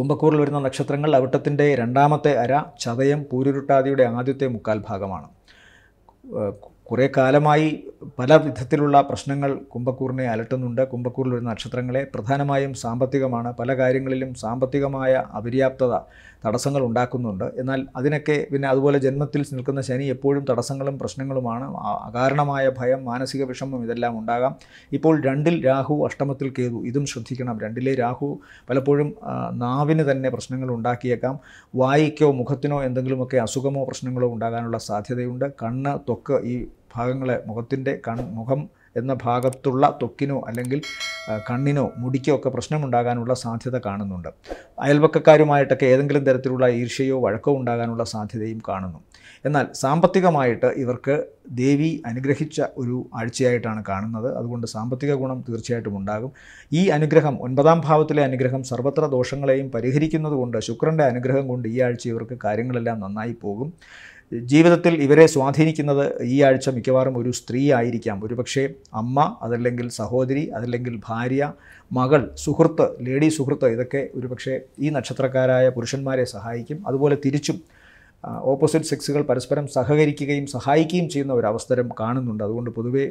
കുംഭക്കൂറിൽ വരുന്ന നക്ഷത്രങ്ങൾ അവിട്ടത്തിൻ്റെ രണ്ടാമത്തെ അര ചതയം പൂരുരുട്ടാതിയുടെ ആദ്യത്തെ മുക്കാൽ ഭാഗമാണ് കുറേ കാലമായി പല വിധത്തിലുള്ള പ്രശ്നങ്ങൾ കുംഭക്കൂറിനെ അലട്ടുന്നുണ്ട് കുംഭക്കൂറിൽ വരുന്ന നക്ഷത്രങ്ങളെ പ്രധാനമായും സാമ്പത്തികമാണ് പല കാര്യങ്ങളിലും സാമ്പത്തികമായ അപര്യാപ്തത തടസ്സങ്ങൾ ഉണ്ടാക്കുന്നുണ്ട് എന്നാൽ അതിനൊക്കെ പിന്നെ അതുപോലെ ജന്മത്തിൽ നിൽക്കുന്ന ശനി എപ്പോഴും തടസ്സങ്ങളും പ്രശ്നങ്ങളുമാണ് അകാരണമായ ഭയം മാനസിക വിഷമം ഇതെല്ലാം ഉണ്ടാകാം ഇപ്പോൾ രണ്ടിൽ രാഹു അഷ്ടമത്തിൽ കേതു ഇതും ശ്രദ്ധിക്കണം രണ്ടിലെ രാഹു പലപ്പോഴും നാവിന് തന്നെ പ്രശ്നങ്ങൾ ഉണ്ടാക്കിയേക്കാം വായിക്കോ മുഖത്തിനോ എന്തെങ്കിലുമൊക്കെ അസുഖമോ പ്രശ്നങ്ങളോ ഉണ്ടാകാനുള്ള സാധ്യതയുണ്ട് കണ്ണ് തൊക്ക് ഈ ഭാഗങ്ങളെ മുഖത്തിൻ്റെ കൺ മുഖം എന്ന ഭാഗത്തുള്ള തൊക്കിനോ അല്ലെങ്കിൽ കണ്ണിനോ മുടിക്കോ ഒക്കെ പ്രശ്നമുണ്ടാകാനുള്ള സാധ്യത കാണുന്നുണ്ട് അയൽവക്കക്കാരുമായിട്ടൊക്കെ ഏതെങ്കിലും തരത്തിലുള്ള ഈർഷ്യയോ വഴക്കോ ഉണ്ടാകാനുള്ള സാധ്യതയും കാണുന്നു എന്നാൽ സാമ്പത്തികമായിട്ട് ഇവർക്ക് ദേവി അനുഗ്രഹിച്ച ഒരു ആഴ്ചയായിട്ടാണ് കാണുന്നത് അതുകൊണ്ട് സാമ്പത്തിക ഗുണം തീർച്ചയായിട്ടും ഉണ്ടാകും ഈ അനുഗ്രഹം ഒൻപതാം ഭാവത്തിലെ അനുഗ്രഹം സർവത്ര ദോഷങ്ങളെയും പരിഹരിക്കുന്നതുകൊണ്ട് ശുക്രൻ്റെ അനുഗ്രഹം കൊണ്ട് ഈ ആഴ്ച ഇവർക്ക് കാര്യങ്ങളെല്ലാം നന്നായി പോകും ജീവിതത്തിൽ ഇവരെ സ്വാധീനിക്കുന്നത് ഈ ആഴ്ച മിക്കവാറും ഒരു സ്ത്രീ ആയിരിക്കാം ഒരുപക്ഷെ അമ്മ അതല്ലെങ്കിൽ സഹോദരി അതല്ലെങ്കിൽ ഭാര്യ മകൾ സുഹൃത്ത് ലേഡി സുഹൃത്ത് ഇതൊക്കെ ഒരുപക്ഷെ ഈ നക്ഷത്രക്കാരായ പുരുഷന്മാരെ സഹായിക്കും അതുപോലെ തിരിച്ചും ഓപ്പോസിറ്റ് സെക്സുകൾ പരസ്പരം സഹകരിക്കുകയും സഹായിക്കുകയും ചെയ്യുന്ന ഒരു അവസരം കാണുന്നുണ്ട് അതുകൊണ്ട് പൊതുവേ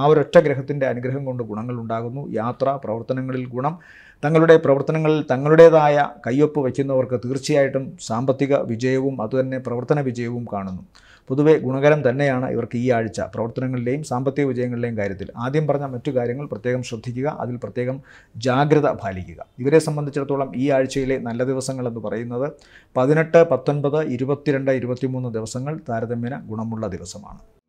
ആ ഒരൊറ്റ ഗ്രഹത്തിൻ്റെ അനുഗ്രഹം കൊണ്ട് ഗുണങ്ങൾ ഉണ്ടാകുന്നു യാത്ര പ്രവർത്തനങ്ങളിൽ ഗുണം തങ്ങളുടെ പ്രവർത്തനങ്ങളിൽ തങ്ങളുടേതായ കയ്യൊപ്പ് വയ്ക്കുന്നവർക്ക് തീർച്ചയായിട്ടും സാമ്പത്തിക വിജയവും അതുതന്നെ പ്രവർത്തന വിജയവും കാണുന്നു പൊതുവെ ഗുണകരം തന്നെയാണ് ഇവർക്ക് ഈ ആഴ്ച പ്രവർത്തനങ്ങളിലെയും സാമ്പത്തിക വിജയങ്ങളിലെയും കാര്യത്തിൽ ആദ്യം പറഞ്ഞ മറ്റു കാര്യങ്ങൾ പ്രത്യേകം ശ്രദ്ധിക്കുക അതിൽ പ്രത്യേകം ജാഗ്രത പാലിക്കുക ഇവരെ സംബന്ധിച്ചിടത്തോളം ഈ ആഴ്ചയിലെ നല്ല ദിവസങ്ങൾ എന്ന് പറയുന്നത് പതിനെട്ട് പത്തൊൻപത് ഇരുപത്തിരണ്ട് ഇരുപത്തിമൂന്ന് ദിവസങ്ങൾ താരതമ്യേന ഗുണമുള്ള ദിവസമാണ്